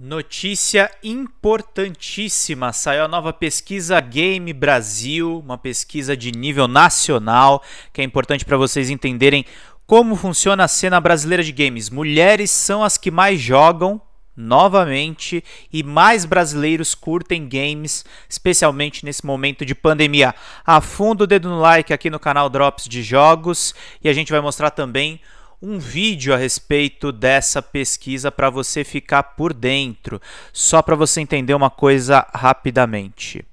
Notícia importantíssima: saiu a nova pesquisa Game Brasil, uma pesquisa de nível nacional, que é importante para vocês entenderem como funciona a cena brasileira de games. Mulheres são as que mais jogam, novamente e mais brasileiros curtem games, especialmente nesse momento de pandemia. Afunda o dedo no like aqui no canal Drops de Jogos e a gente vai mostrar também um vídeo a respeito dessa pesquisa para você ficar por dentro, só para você entender uma coisa rapidamente.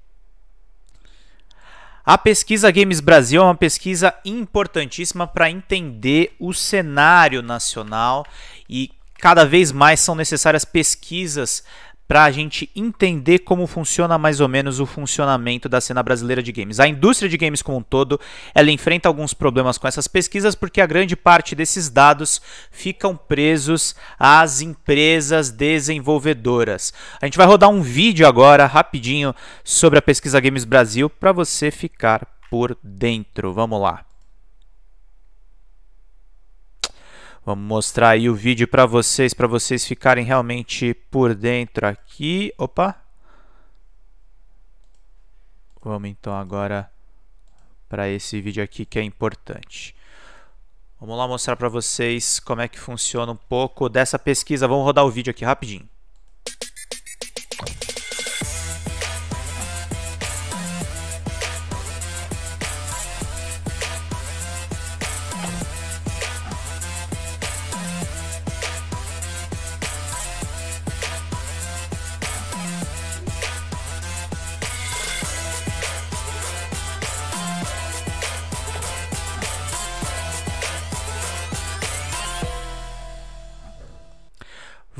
A pesquisa Games Brasil é uma pesquisa importantíssima para entender o cenário nacional e cada vez mais são necessárias pesquisas para a gente entender como funciona mais ou menos o funcionamento da cena brasileira de games. A indústria de games como um todo, ela enfrenta alguns problemas com essas pesquisas porque a grande parte desses dados ficam presos às empresas desenvolvedoras. A gente vai rodar um vídeo agora rapidinho sobre a pesquisa Games Brasil para você ficar por dentro. Vamos lá. Vamos mostrar aí o vídeo para vocês, para vocês ficarem realmente por dentro aqui. Opa! Vamos então agora para esse vídeo aqui que é importante. Vamos lá mostrar para vocês como é que funciona um pouco dessa pesquisa. Vamos rodar o vídeo aqui rapidinho.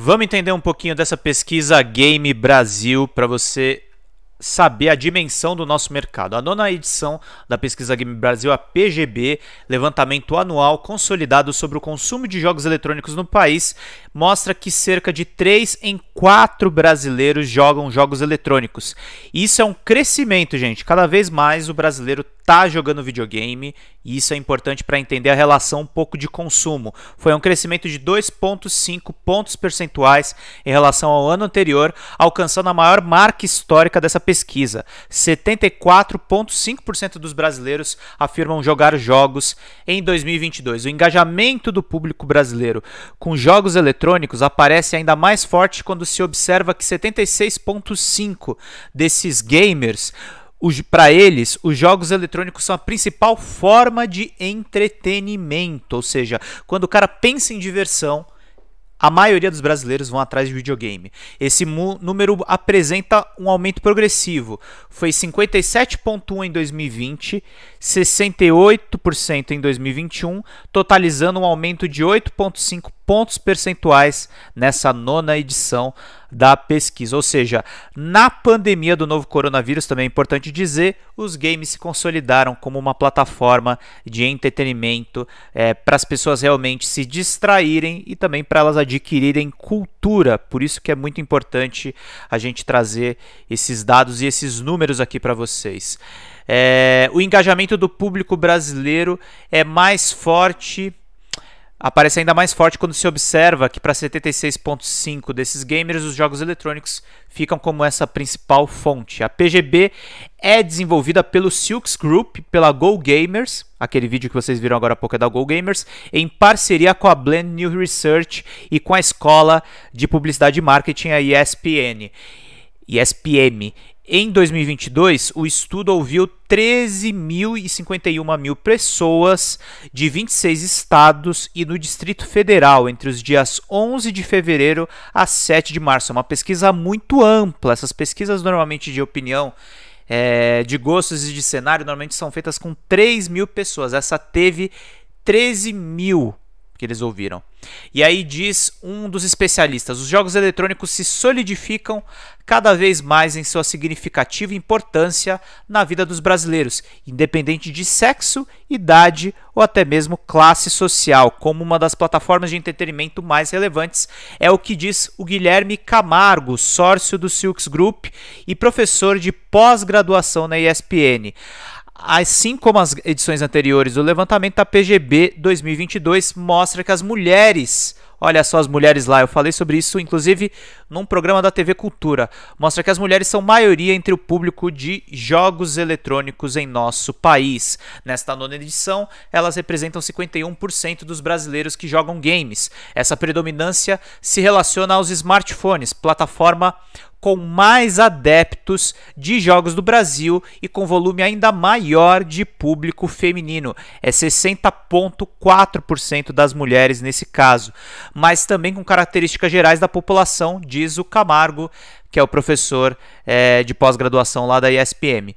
Vamos entender um pouquinho dessa pesquisa Game Brasil para você saber a dimensão do nosso mercado. A nona edição da Pesquisa Game Brasil, a PGB, levantamento anual consolidado sobre o consumo de jogos eletrônicos no país, mostra que cerca de 3 em 4 brasileiros jogam jogos eletrônicos. Isso é um crescimento, gente. Cada vez mais o brasileiro tá jogando videogame e isso é importante para entender a relação um pouco de consumo. Foi um crescimento de 2,5 pontos percentuais em relação ao ano anterior, alcançando a maior marca histórica dessa pesquisa, 74,5% dos brasileiros afirmam jogar jogos em 2022. O engajamento do público brasileiro com jogos eletrônicos aparece ainda mais forte quando se observa que 76,5% desses gamers para eles, os jogos eletrônicos são a principal forma de entretenimento, ou seja, quando o cara pensa em diversão, a maioria dos brasileiros vão atrás de videogame. Esse número apresenta um aumento progressivo. Foi 57,1% em 2020, 68% em 2021, totalizando um aumento de 8,5 pontos percentuais nessa nona edição da pesquisa. Ou seja, na pandemia do novo coronavírus, também é importante dizer, os games se consolidaram como uma plataforma de entretenimento é, para as pessoas realmente se distraírem e também para elas adquirirem cultura. Por isso que é muito importante a gente trazer esses dados e esses números aqui para vocês. É, o engajamento do público brasileiro é mais forte aparece ainda mais forte quando se observa que para 76.5 desses gamers os jogos eletrônicos ficam como essa principal fonte. A PGB é desenvolvida pelo Silks Group, pela Go Gamers, aquele vídeo que vocês viram agora há pouco é da Go Gamers, em parceria com a Blend New Research e com a Escola de Publicidade e Marketing, a ESPN. ESPM. Em 2022, o estudo ouviu 13.051 mil pessoas de 26 estados e no Distrito Federal entre os dias 11 de fevereiro a 7 de março. É uma pesquisa muito ampla. Essas pesquisas normalmente de opinião, é, de gostos e de cenário, normalmente são feitas com 3 mil pessoas. Essa teve 13 mil que eles ouviram. E aí diz um dos especialistas: os jogos eletrônicos se solidificam cada vez mais em sua significativa importância na vida dos brasileiros, independente de sexo, idade ou até mesmo classe social, como uma das plataformas de entretenimento mais relevantes, é o que diz o Guilherme Camargo, sócio do Silks Group e professor de pós-graduação na ESPN. Assim como as edições anteriores do levantamento, a PGB 2022 mostra que as mulheres, olha só as mulheres lá, eu falei sobre isso inclusive num programa da TV Cultura, mostra que as mulheres são maioria entre o público de jogos eletrônicos em nosso país. Nesta nona edição, elas representam 51% dos brasileiros que jogam games. Essa predominância se relaciona aos smartphones, plataforma com mais adeptos de jogos do Brasil e com volume ainda maior de público feminino. É 60,4% das mulheres nesse caso, mas também com características gerais da população, diz o Camargo, que é o professor é, de pós-graduação lá da ISPM.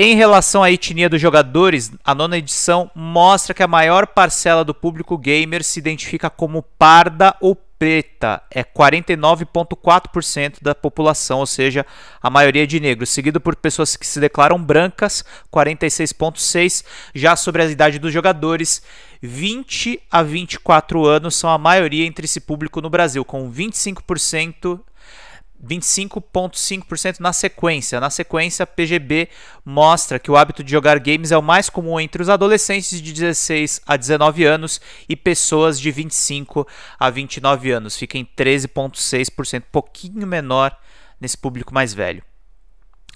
Em relação à etnia dos jogadores, a nona edição mostra que a maior parcela do público gamer se identifica como parda ou preta é 49,4% da população, ou seja, a maioria é de negros, seguido por pessoas que se declaram brancas, 46,6%. Já sobre a idade dos jogadores, 20 a 24 anos são a maioria entre esse público no Brasil, com 25% 25,5% na sequência. Na sequência, a PGB mostra que o hábito de jogar games é o mais comum entre os adolescentes de 16 a 19 anos e pessoas de 25 a 29 anos. Fica em 13,6%, pouquinho menor nesse público mais velho.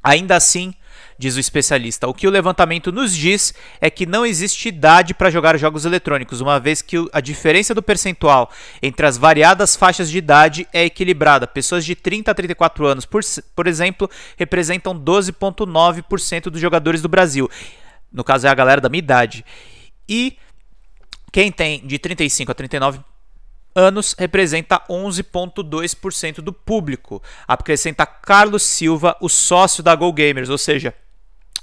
Ainda assim, diz o especialista. O que o levantamento nos diz é que não existe idade para jogar jogos eletrônicos, uma vez que a diferença do percentual entre as variadas faixas de idade é equilibrada. Pessoas de 30 a 34 anos, por, por exemplo, representam 12,9% dos jogadores do Brasil. No caso, é a galera da minha idade. E quem tem de 35 a 39 anos representa 11,2% do público. Acrescenta Carlos Silva, o sócio da GoGamers. Gamers, ou seja,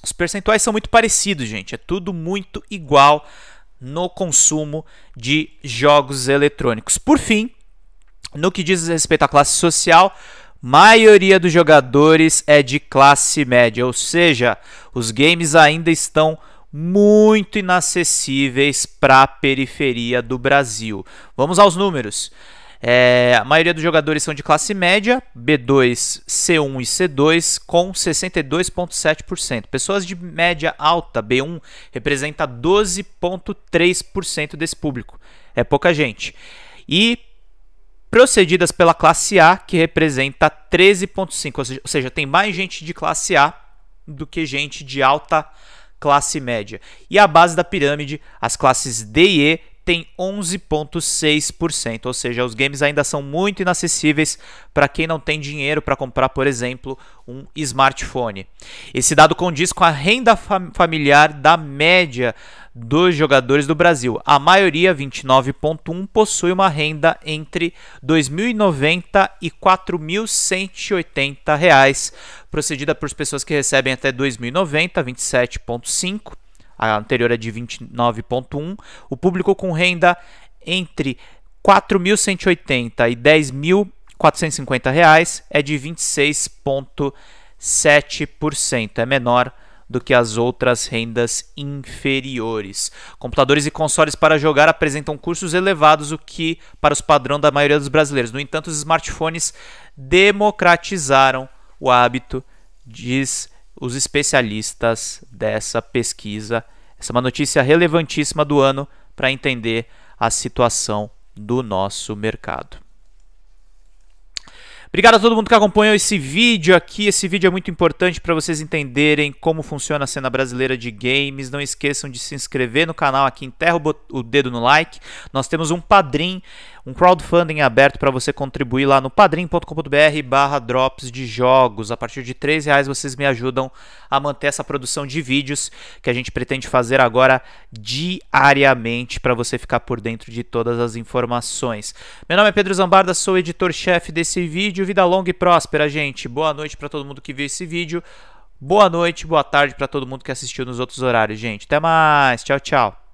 os percentuais são muito parecidos, gente. É tudo muito igual no consumo de jogos eletrônicos. Por fim, no que diz respeito à classe social, maioria dos jogadores é de classe média, ou seja, os games ainda estão muito inacessíveis para a periferia do Brasil. Vamos aos números. É, a maioria dos jogadores são de classe média, B2, C1 e C2, com 62,7%. Pessoas de média alta, B1, representa 12,3% desse público. É pouca gente. E procedidas pela classe A, que representa 13,5%. Ou seja, tem mais gente de classe A do que gente de alta alta classe média. E a base da pirâmide, as classes D e E, tem 11,6%, ou seja, os games ainda são muito inacessíveis para quem não tem dinheiro para comprar, por exemplo, um smartphone. Esse dado condiz com a renda fam familiar da média dos jogadores do Brasil. A maioria, 29,1, possui uma renda entre R$ 2.090 e R$ 4.180, procedida por pessoas que recebem até R$ 2.090, 27,5 a anterior é de 29,1. O público com renda entre 4.180 e 10.450 reais é de 26,7%. É menor do que as outras rendas inferiores. Computadores e consoles para jogar apresentam cursos elevados, o que para os padrão da maioria dos brasileiros. No entanto, os smartphones democratizaram o hábito, diz os especialistas dessa pesquisa. Essa é uma notícia relevantíssima do ano para entender a situação do nosso mercado. Obrigado a todo mundo que acompanhou esse vídeo aqui. Esse vídeo é muito importante para vocês entenderem como funciona a cena brasileira de games. Não esqueçam de se inscrever no canal aqui, enterra o dedo no like. Nós temos um padrim, um crowdfunding aberto para você contribuir lá no padrim.com.br barra drops de jogos. A partir de três reais vocês me ajudam a manter essa produção de vídeos que a gente pretende fazer agora diariamente para você ficar por dentro de todas as informações. Meu nome é Pedro Zambarda, sou editor-chefe desse vídeo vídeo. Vida longa e próspera, gente. Boa noite para todo mundo que viu esse vídeo. Boa noite, boa tarde para todo mundo que assistiu nos outros horários, gente. Até mais. Tchau, tchau.